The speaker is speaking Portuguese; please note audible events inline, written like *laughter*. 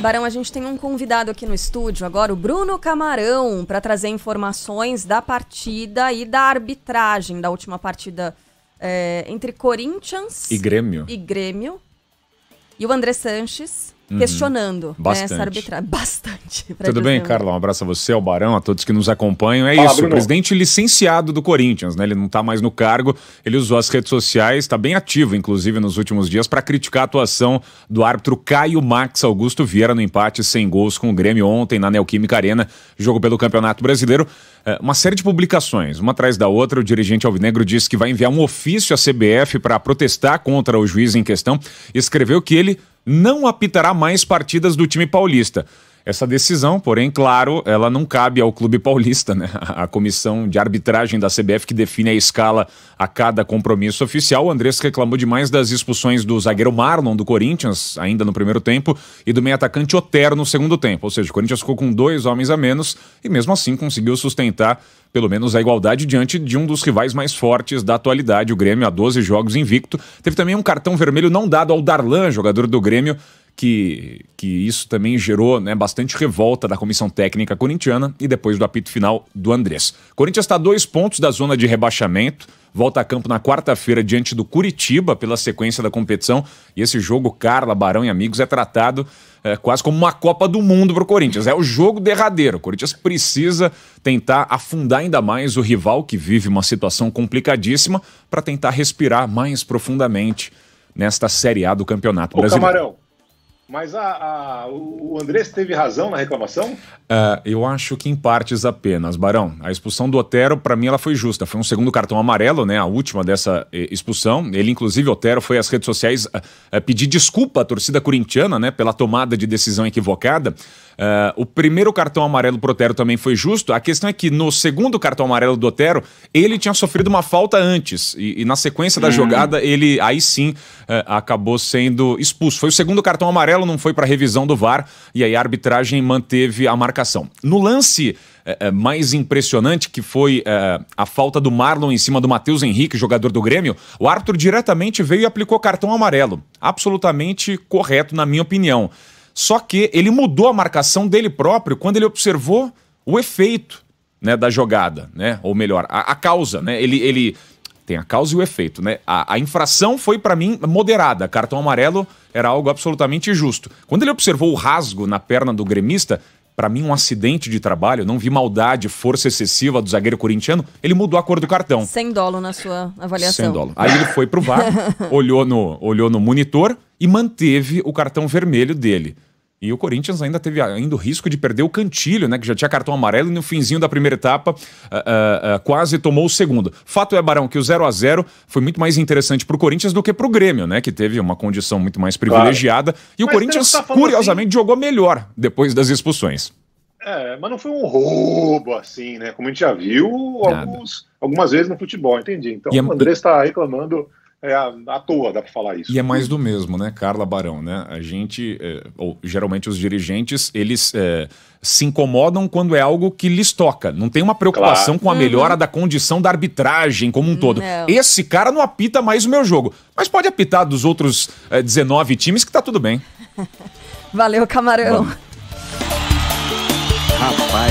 Barão, a gente tem um convidado aqui no estúdio agora, o Bruno Camarão, para trazer informações da partida e da arbitragem da última partida é, entre Corinthians e Grêmio. E Grêmio. E o André Sanches Uhum. questionando uhum. Bastante. Né, essa arbitragem. *laughs* Bastante. Tudo bem, Carla? Um abraço a você, ao Barão, a todos que nos acompanham. É Fala, isso, Bruno. presidente licenciado do Corinthians, né? Ele não está mais no cargo, ele usou as redes sociais, está bem ativo, inclusive, nos últimos dias, para criticar a atuação do árbitro Caio Max Augusto Vieira no empate sem gols com o Grêmio ontem na Neoquímica Arena, jogo pelo Campeonato Brasileiro. É, uma série de publicações, uma atrás da outra, o dirigente Alvinegro disse que vai enviar um ofício à CBF para protestar contra o juiz em questão. Escreveu que ele não apitará mais partidas do time paulista. Essa decisão, porém, claro, ela não cabe ao Clube Paulista, né? A comissão de arbitragem da CBF que define a escala a cada compromisso oficial. O Andrés reclamou demais das expulsões do zagueiro Marlon do Corinthians, ainda no primeiro tempo, e do meio-atacante Otero no segundo tempo. Ou seja, o Corinthians ficou com dois homens a menos e mesmo assim conseguiu sustentar pelo menos a igualdade diante de um dos rivais mais fortes da atualidade, o Grêmio, a 12 jogos invicto. Teve também um cartão vermelho não dado ao Darlan, jogador do Grêmio, que, que isso também gerou né, bastante revolta da comissão técnica corintiana e depois do apito final do Andrés. Corinthians está a dois pontos da zona de rebaixamento, volta a campo na quarta-feira diante do Curitiba pela sequência da competição e esse jogo, Carla, Barão e amigos, é tratado é, quase como uma Copa do Mundo para o Corinthians. É o jogo derradeiro. O Corinthians precisa tentar afundar ainda mais o rival que vive uma situação complicadíssima para tentar respirar mais profundamente nesta Série A do Campeonato Ô, Brasileiro. Camarão. Mas a, a, o Andrés teve razão na reclamação? Uh, eu acho que em partes apenas, Barão. A expulsão do Otero, para mim, ela foi justa. Foi um segundo cartão amarelo, né? A última dessa eh, expulsão. Ele, inclusive, Otero, foi às redes sociais uh, uh, pedir desculpa à torcida corintiana, né? Pela tomada de decisão equivocada. Uh, o primeiro cartão amarelo pro Otero também foi justo. A questão é que no segundo cartão amarelo do Otero, ele tinha sofrido uma falta antes. E, e na sequência da uhum. jogada, ele aí sim uh, acabou sendo expulso. Foi o segundo cartão amarelo, não foi para revisão do VAR. E aí a arbitragem manteve a marcação. No lance. Eh, mais impressionante, que foi a falta do Marlon em cima do Matheus Henrique, jogador do Grêmio, o árbitro diretamente veio e aplicou cartão amarelo. Absolutamente correto, na minha opinião. Só que ele mudou a marcação dele próprio quando ele observou o efeito né, da jogada, né? Ou melhor, a, a causa, né? Ele, ele tem a causa e o efeito, né? A, a infração foi para mim moderada. Cartão amarelo era algo absolutamente justo. Quando ele observou o rasgo na perna do gremista, para mim um acidente de trabalho, não vi maldade, força excessiva do zagueiro corintiano, ele mudou a cor do cartão. Sem dolo na sua avaliação. Sem dolo. Aí ele foi pro VAR, *laughs* olhou no, olhou no monitor e manteve o cartão vermelho dele. E o Corinthians ainda teve ainda o risco de perder o Cantilho, né? Que já tinha cartão amarelo e no finzinho da primeira etapa uh, uh, uh, quase tomou o segundo. Fato é, Barão, que o 0 a 0 foi muito mais interessante para o Corinthians do que para o Grêmio, né? Que teve uma condição muito mais privilegiada. Claro. E mas o Corinthians, tá curiosamente, assim... jogou melhor depois das expulsões. É, mas não foi um roubo assim, né? Como a gente já viu alguns, algumas vezes no futebol, entendi. Então e o André está reclamando é à toa, dá para falar isso. E é mais do mesmo, né, Carla Barão, né? A gente, é, ou geralmente os dirigentes, eles é, se incomodam quando é algo que lhes toca. Não tem uma preocupação claro. com a uhum. melhora da condição da arbitragem como um hum, todo. Não. Esse cara não apita mais o meu jogo, mas pode apitar dos outros é, 19 times que tá tudo bem. *laughs* Valeu, camarão. Bom. Rapaz.